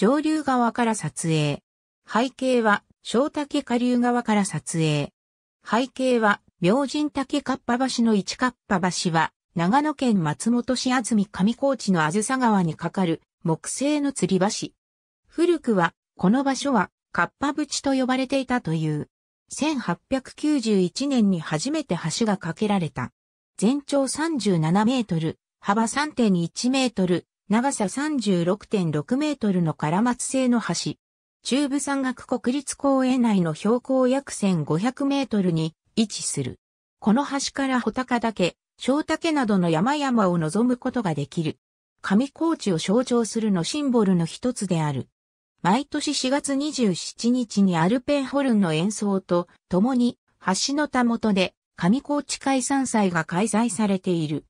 上流側から撮影。背景は、小竹下流側から撮影。背景は、明神竹かっぱ橋の一かっぱ橋は、長野県松本市安住上高地のあずさ川に架かる木製の吊り橋。古くは、この場所は、かっぱ淵と呼ばれていたという。1891年に初めて橋が架けられた。全長37メートル、幅3.1メートル、長さ36.6メートルの唐松製の橋。中部山岳国立公園内の標高約1500メートルに位置する。この橋から穂高岳、小竹などの山々を望むことができる。上高地を象徴するのシンボルの一つである。毎年4月27日にアルペンホルンの演奏と共に橋のたもとで上高地開山祭が開催されている。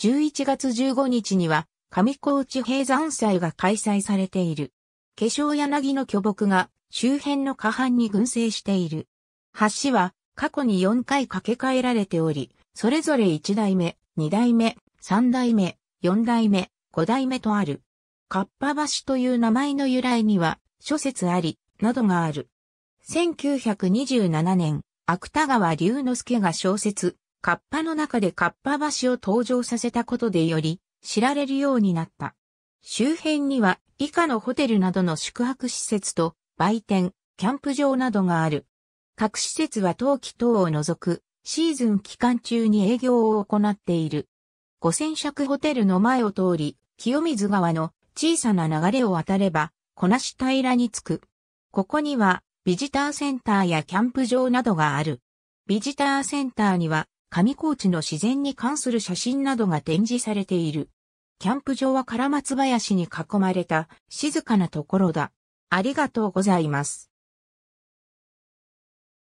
11月15日には上高地平山祭が開催されている。化粧柳の巨木が周辺の下半に群生している。橋は過去に4回架け替えられており、それぞれ1代目、2代目、3代目、4代目、5代目とある。かっぱ橋という名前の由来には諸説あり、などがある。1927年、芥川龍之介が小説、カッパの中でカッパ橋を登場させたことでより、知られるようになった。周辺には以下のホテルなどの宿泊施設と売店、キャンプ場などがある。各施設は冬季等を除くシーズン期間中に営業を行っている。五千尺ホテルの前を通り、清水川の小さな流れを渡れば、こなし平に着く。ここにはビジターセンターやキャンプ場などがある。ビジターセンターには上高地の自然に関する写真などが展示されている。キャンプ場は唐松林に囲まれた静かなところだ。ありがとうございます。